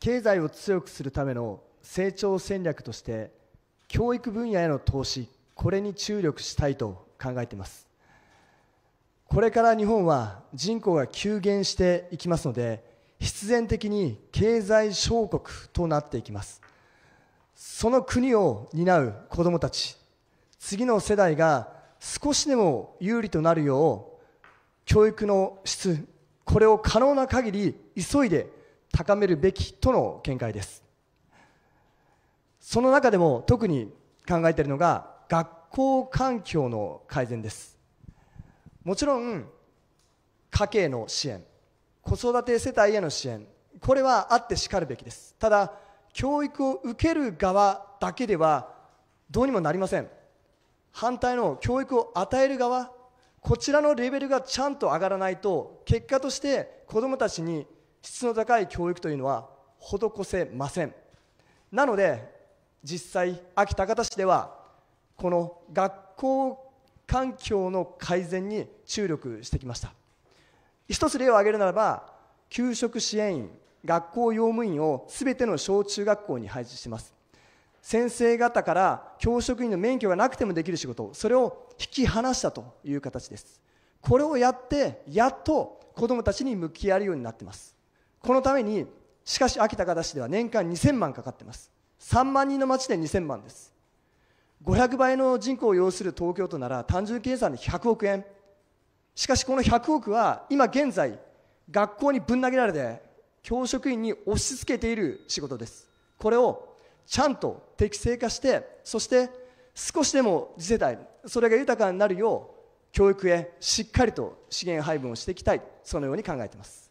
経済を強くするための成長戦略として教育分野への投資これに注力したいと考えていますこれから日本は人口が急減していきますので必然的に経済小国となっていきますその国を担う子どもたち次の世代が少しでも有利となるよう教育の質これを可能な限り急いで高めるべきとの見解ですその中でも特に考えているのが学校環境の改善ですもちろん家計の支援子育て世帯への支援これはあってしかるべきですただ教育を受ける側だけではどうにもなりません反対の教育を与える側こちらのレベルがちゃんと上がらないと結果として子どもたちに質の高い教育というのは施せませんなので実際秋田市ではこの学校環境の改善に注力してきました一つ例を挙げるならば給食支援員学校用務員を全ての小中学校に配置しています先生方から教職員の免許がなくてもできる仕事それを引き離したという形ですこれをやってやっと子どもたちに向き合えるようになっていますこのためにしかし秋田方市では年間2000万かかってます3万人の町で2000万です500倍の人口を要する東京都なら単純計算で100億円しかしこの100億は今現在学校にぶん投げられて教職員に押し付けている仕事ですこれをちゃんと適正化してそして少しでも次世代それが豊かになるよう教育へしっかりと資源配分をしていきたいそのように考えています